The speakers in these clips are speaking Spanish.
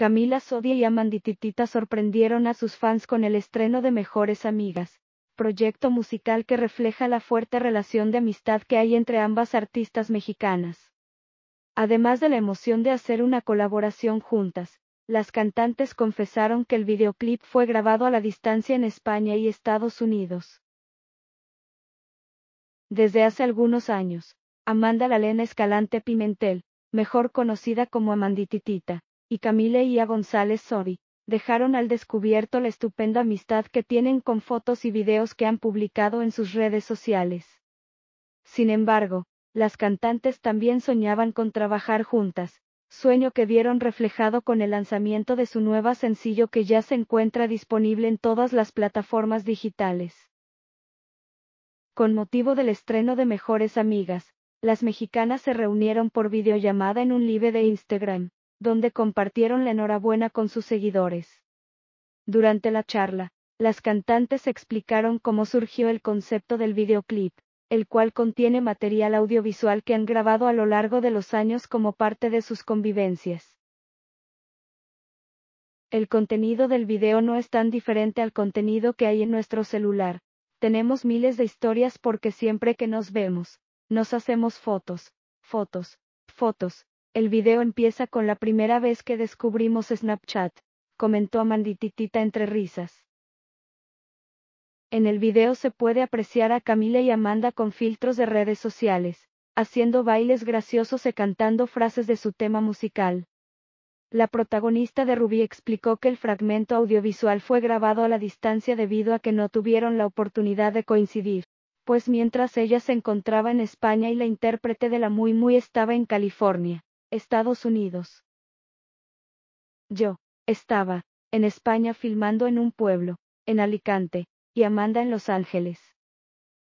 Camila Sodia y Amandititita sorprendieron a sus fans con el estreno de Mejores Amigas, proyecto musical que refleja la fuerte relación de amistad que hay entre ambas artistas mexicanas. Además de la emoción de hacer una colaboración juntas, las cantantes confesaron que el videoclip fue grabado a la distancia en España y Estados Unidos. Desde hace algunos años, Amanda Lalena Escalante Pimentel, mejor conocida como Amandititita, y Camille y a González Sori, dejaron al descubierto la estupenda amistad que tienen con fotos y videos que han publicado en sus redes sociales. Sin embargo, las cantantes también soñaban con trabajar juntas, sueño que vieron reflejado con el lanzamiento de su nueva sencillo que ya se encuentra disponible en todas las plataformas digitales. Con motivo del estreno de Mejores Amigas, las mexicanas se reunieron por videollamada en un live de Instagram donde compartieron la enhorabuena con sus seguidores. Durante la charla, las cantantes explicaron cómo surgió el concepto del videoclip, el cual contiene material audiovisual que han grabado a lo largo de los años como parte de sus convivencias. El contenido del video no es tan diferente al contenido que hay en nuestro celular. Tenemos miles de historias porque siempre que nos vemos, nos hacemos fotos, fotos, fotos, el video empieza con la primera vez que descubrimos Snapchat, comentó Amandititita entre risas. En el video se puede apreciar a Camila y Amanda con filtros de redes sociales, haciendo bailes graciosos y e cantando frases de su tema musical. La protagonista de Ruby explicó que el fragmento audiovisual fue grabado a la distancia debido a que no tuvieron la oportunidad de coincidir, pues mientras ella se encontraba en España y la intérprete de la Muy Muy estaba en California. Estados Unidos. Yo, estaba, en España filmando en un pueblo, en Alicante, y Amanda en Los Ángeles.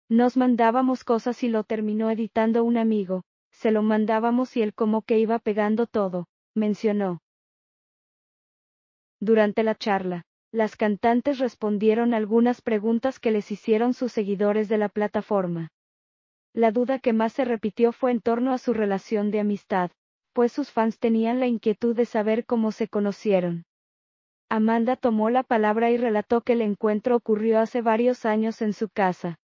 Nos mandábamos cosas y lo terminó editando un amigo, se lo mandábamos y él como que iba pegando todo, mencionó. Durante la charla, las cantantes respondieron algunas preguntas que les hicieron sus seguidores de la plataforma. La duda que más se repitió fue en torno a su relación de amistad, pues sus fans tenían la inquietud de saber cómo se conocieron. Amanda tomó la palabra y relató que el encuentro ocurrió hace varios años en su casa.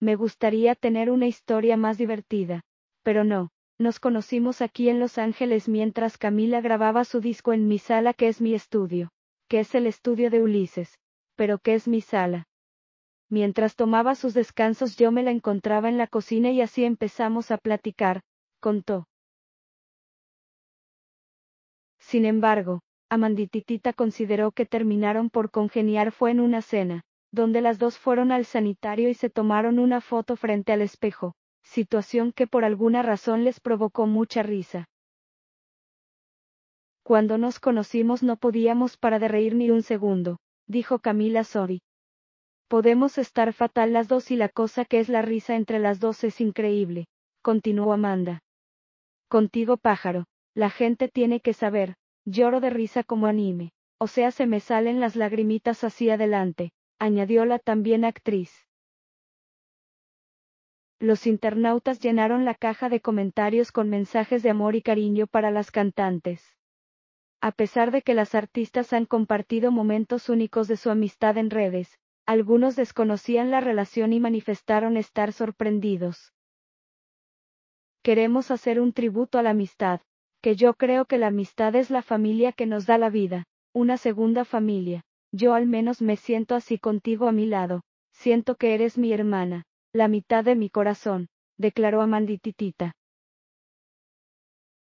Me gustaría tener una historia más divertida, pero no. Nos conocimos aquí en Los Ángeles mientras Camila grababa su disco en mi sala que es mi estudio, que es el estudio de Ulises, pero que es mi sala. Mientras tomaba sus descansos yo me la encontraba en la cocina y así empezamos a platicar, contó. Sin embargo, Amandititita consideró que terminaron por congeniar fue en una cena, donde las dos fueron al sanitario y se tomaron una foto frente al espejo, situación que por alguna razón les provocó mucha risa. Cuando nos conocimos no podíamos para de reír ni un segundo, dijo Camila Sori. Podemos estar fatal las dos y la cosa que es la risa entre las dos es increíble, continuó Amanda. Contigo pájaro, la gente tiene que saber, lloro de risa como anime, o sea se me salen las lagrimitas así adelante, añadió la también actriz. Los internautas llenaron la caja de comentarios con mensajes de amor y cariño para las cantantes. A pesar de que las artistas han compartido momentos únicos de su amistad en redes, algunos desconocían la relación y manifestaron estar sorprendidos queremos hacer un tributo a la amistad, que yo creo que la amistad es la familia que nos da la vida, una segunda familia. Yo al menos me siento así contigo a mi lado, siento que eres mi hermana, la mitad de mi corazón, declaró Amandititita.